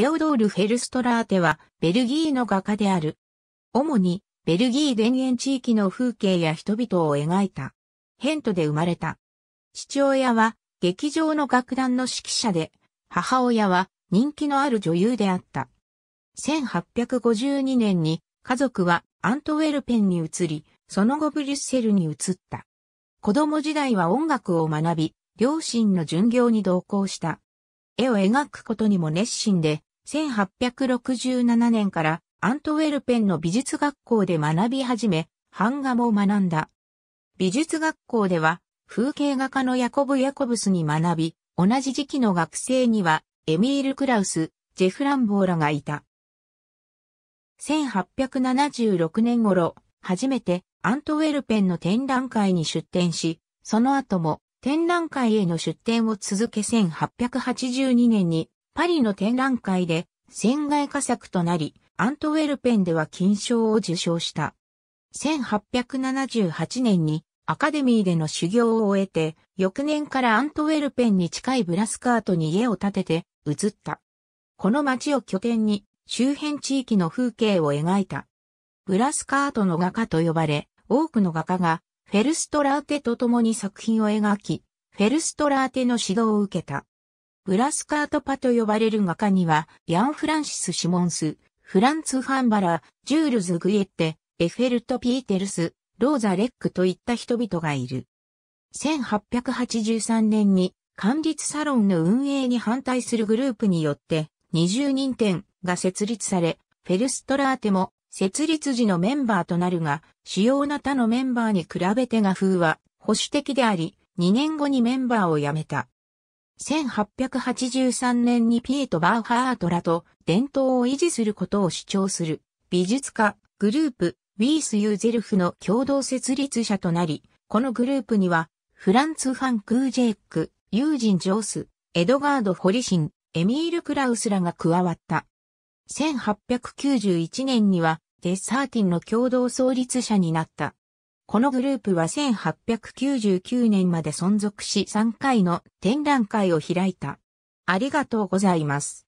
テオドール・フェルストラーテは、ベルギーの画家である。主に、ベルギー田園地域の風景や人々を描いた。ヘントで生まれた。父親は、劇場の楽団の指揮者で、母親は、人気のある女優であった。1852年に、家族はアントウェルペンに移り、その後ブリュッセルに移った。子供時代は音楽を学び、両親の巡業に同行した。絵を描くことにも熱心で、1867年からアントウェルペンの美術学校で学び始め、版画も学んだ。美術学校では風景画家のヤコブ・ヤコブスに学び、同じ時期の学生にはエミール・クラウス、ジェフ・ランボーラがいた。1876年頃、初めてアントウェルペンの展覧会に出展し、その後も展覧会への出展を続け1882年にパリの展覧会で仙外佳作となり、アントウェルペンでは金賞を受賞した。1878年にアカデミーでの修行を終えて、翌年からアントウェルペンに近いブラスカートに家を建てて移った。この街を拠点に周辺地域の風景を描いた。ブラスカートの画家と呼ばれ、多くの画家がフェルストラーテと共に作品を描き、フェルストラーテの指導を受けた。ブラスカートパと呼ばれる画家には、ヤン・フランシス・シモンス、フランツ・ファンバラ、ジュールズ・グエッテ、エフェルト・ピーテルス、ローザ・レックといった人々がいる。1883年に、管律サロンの運営に反対するグループによって、20人店が設立され、フェルストラーテも設立時のメンバーとなるが、主要な他のメンバーに比べて画風は保守的であり、2年後にメンバーを辞めた。1883年にピエト・バーハートらと伝統を維持することを主張する美術家グループウィース・ユーゼルフの共同設立者となり、このグループにはフランツ・ファン・クージェイク、ユージン・ジョース、エドガード・ホリシン、エミール・クラウスらが加わった。1891年にはデッサーティンの共同創立者になった。このグループは1899年まで存続し3回の展覧会を開いた。ありがとうございます。